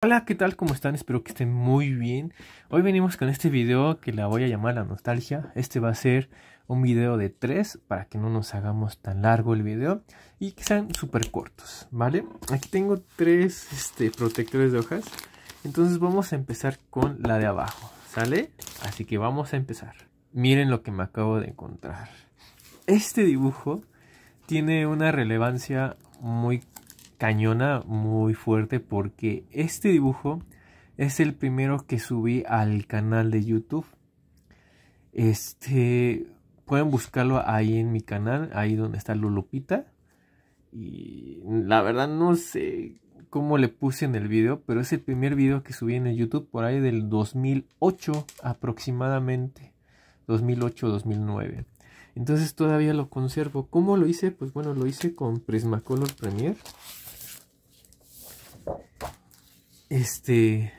Hola, ¿qué tal? ¿Cómo están? Espero que estén muy bien. Hoy venimos con este video que la voy a llamar La Nostalgia. Este va a ser un video de tres para que no nos hagamos tan largo el video y que sean súper cortos, ¿vale? Aquí tengo tres este, protectores de hojas. Entonces vamos a empezar con la de abajo, ¿sale? Así que vamos a empezar. Miren lo que me acabo de encontrar. Este dibujo tiene una relevancia muy cañona muy fuerte porque este dibujo es el primero que subí al canal de YouTube. Este pueden buscarlo ahí en mi canal, ahí donde está Lulupita. Y la verdad no sé cómo le puse en el video, pero es el primer video que subí en el YouTube por ahí del 2008 aproximadamente. 2008-2009. Entonces todavía lo conservo. ¿Cómo lo hice? Pues bueno, lo hice con Prismacolor Premier este.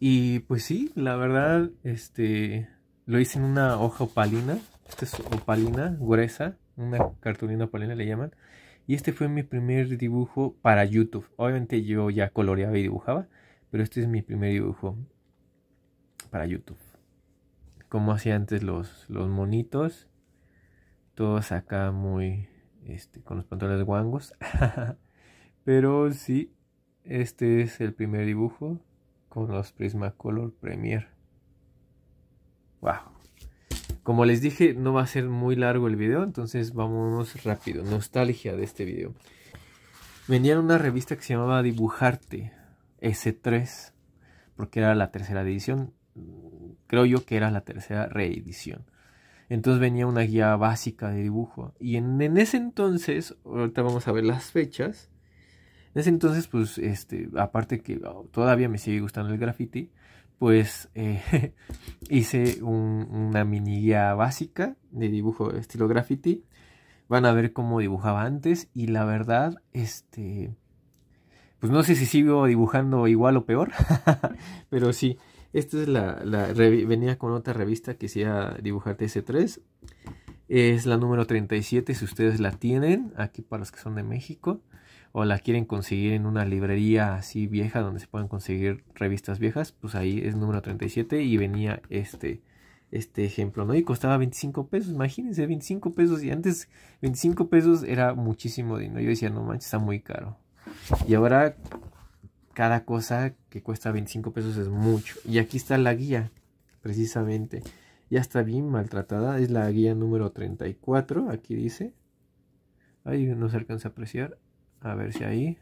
Y pues sí, la verdad, este. Lo hice en una hoja opalina. Esta es opalina gruesa. Una cartulina opalina le llaman. Y este fue mi primer dibujo para YouTube. Obviamente yo ya coloreaba y dibujaba. Pero este es mi primer dibujo para YouTube. Como hacía antes los, los monitos. Todos acá muy. Este, con los pantalones guangos. pero sí, este es el primer dibujo con los Prismacolor Premier. ¡Wow! Como les dije, no va a ser muy largo el video, entonces vamos rápido. Nostalgia de este video. Venía una revista que se llamaba Dibujarte S3, porque era la tercera edición. Creo yo que era la tercera reedición. Entonces venía una guía básica de dibujo. Y en, en ese entonces, ahorita vamos a ver las fechas en ese entonces, pues, este, aparte que oh, todavía me sigue gustando el graffiti, pues eh, hice una mini guía básica de dibujo estilo graffiti. Van a ver cómo dibujaba antes y la verdad, este, pues no sé si sigo dibujando igual o peor, pero sí, esta es la, venía con otra revista que sea dibujar ts 3 Es la número 37, si ustedes la tienen, aquí para los que son de México o la quieren conseguir en una librería así vieja donde se puedan conseguir revistas viejas, pues ahí es número 37 y venía este, este ejemplo, ¿no? Y costaba 25 pesos, imagínense, 25 pesos y antes 25 pesos era muchísimo dinero. Yo decía, no manches, está muy caro. Y ahora cada cosa que cuesta 25 pesos es mucho. Y aquí está la guía, precisamente. Ya está bien maltratada, es la guía número 34, aquí dice. Ahí no se alcanza a apreciar a ver si ahí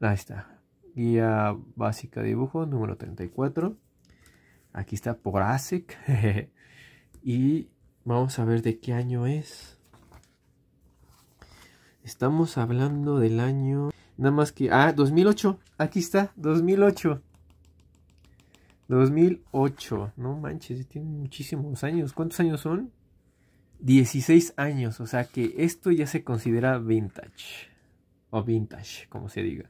ahí está guía básica dibujo número 34 aquí está por ASEC, y vamos a ver de qué año es estamos hablando del año nada más que ah 2008 aquí está 2008 2008 no manches tiene muchísimos años cuántos años son 16 años, o sea que esto ya se considera vintage. O vintage, como se diga.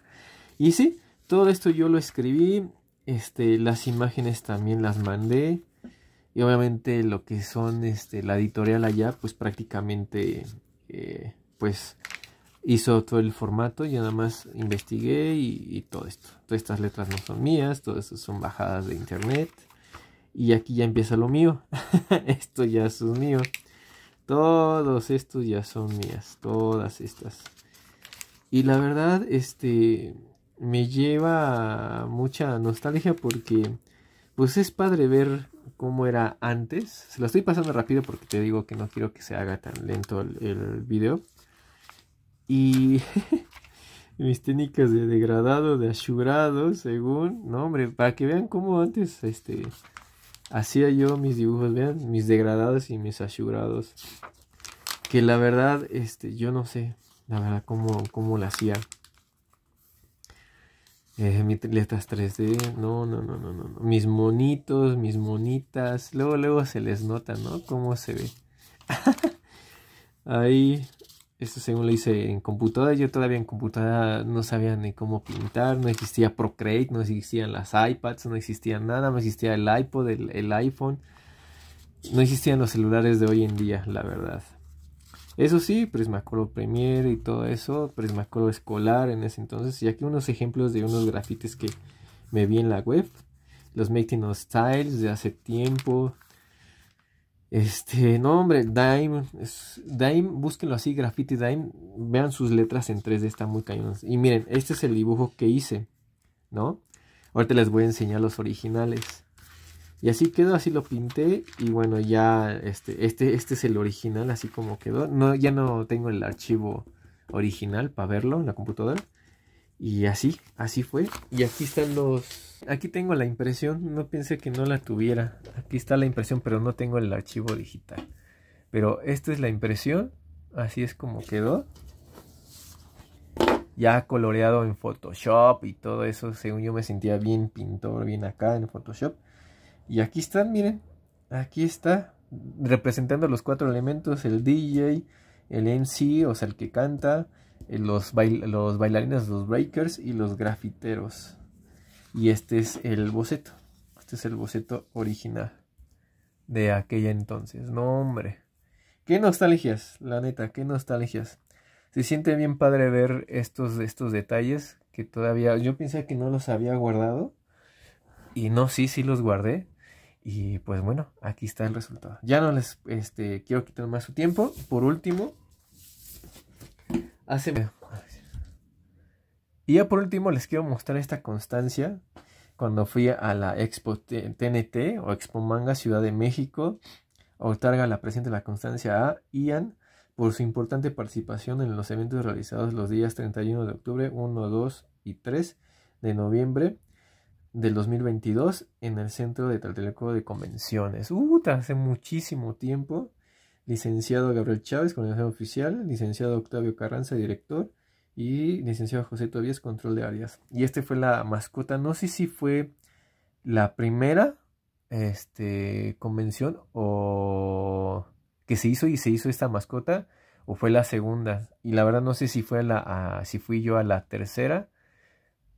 Y sí, todo esto yo lo escribí. Este, las imágenes también las mandé. Y obviamente lo que son este, la editorial allá, pues prácticamente eh, pues hizo todo el formato. y nada más investigué y, todo esto. Todas estas letras no son mías, todo esto son bajadas de internet. Y aquí ya empieza lo mío. esto ya es mío. Todos estos ya son mías, todas estas. Y la verdad, este, me lleva mucha nostalgia porque, pues es padre ver cómo era antes. Se lo estoy pasando rápido porque te digo que no quiero que se haga tan lento el, video. Y mis técnicas de degradado, de asurado, según, no hombre, para que vean cómo antes, este, hacía yo mis dibujos, vean, mis degradados y mis asurados. Que la verdad, este, yo no sé, la verdad, cómo, cómo la hacía. Eh, mis letras 3D, no, no, no, no, no. Mis monitos, mis monitas. Luego, luego se les nota, ¿no? Cómo se ve. Ahí esto según lo hice en computadora. Yo todavía en computadora no sabía ni cómo pintar. No existía Procreate, no existían las iPads, no existía nada. No existía el iPod, el, iPhone. No existían los celulares de hoy en día, la verdad. Eso sí, Prismacolor Premiere y todo eso, Prismacolor escolar en ese entonces. Y aquí unos ejemplos de unos grafites que me vi en la web. Los Making of Styles de hace tiempo. Este, no, hombre, Dime, Dime, búsquenlo así, Graffiti Dime, vean sus letras en 3D, están muy cañones. Y miren, este es el dibujo que hice, ¿no? Ahorita les voy a enseñar los originales. Y así quedó, así lo pinté y bueno, ya este, este, este es el original, así como quedó. No, ya no tengo el archivo original para verlo en la computadora. Y así, así fue. Y aquí están los... Aquí tengo la impresión, no pensé que no la tuviera. Aquí está la impresión, pero no tengo el archivo digital. Pero esta es la impresión, así es como quedó. Ya coloreado en Photoshop y todo eso, según yo me sentía bien pintor, bien acá en Photoshop. Y aquí están, miren, aquí está, representando los cuatro elementos, el DJ, el MC, o sea, el que canta, eh, los, los bailarines, los breakers y los grafiteros. Y este es el boceto. Este es el boceto original de aquella entonces. No, hombre. Qué nostalgias, la neta, qué nostalgias. Se siente bien padre ver estos, estos detalles que todavía yo pensé que no los había guardado. Y no, sí, sí los guardé. Y pues bueno, aquí está el resultado. Ya no les este, quiero quitar más su tiempo. Por último, hace... Eh, y ya por último les quiero mostrar esta constancia cuando fui a la Expo TNT o Expo Manga Ciudad de México. Otorga la presente la constancia a Ian por su importante participación en los eventos realizados los días 31 de octubre, 1, 2 y 3 de noviembre del 2022 en el centro de Tlatelolco de Convenciones. Uh, hace muchísimo tiempo licenciado Gabriel Chávez, coordinación oficial, licenciado Octavio Carranza, director, y licenciado José Tobias control de áreas. Y este fue la mascota, no sé si fue la primera este, convención o que se hizo y se hizo esta mascota o fue la segunda y la verdad no sé si fue la si fui yo a la tercera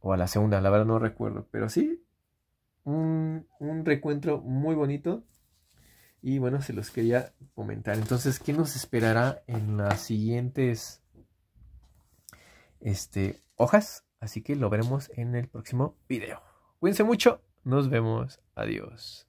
o a la segunda la verdad no recuerdo pero sí un, un recuentro muy bonito y bueno, se los quería comentar. Entonces, ¿qué nos esperará en las siguientes este, hojas? Así que lo veremos en el próximo video. Cuídense mucho, nos vemos, adiós.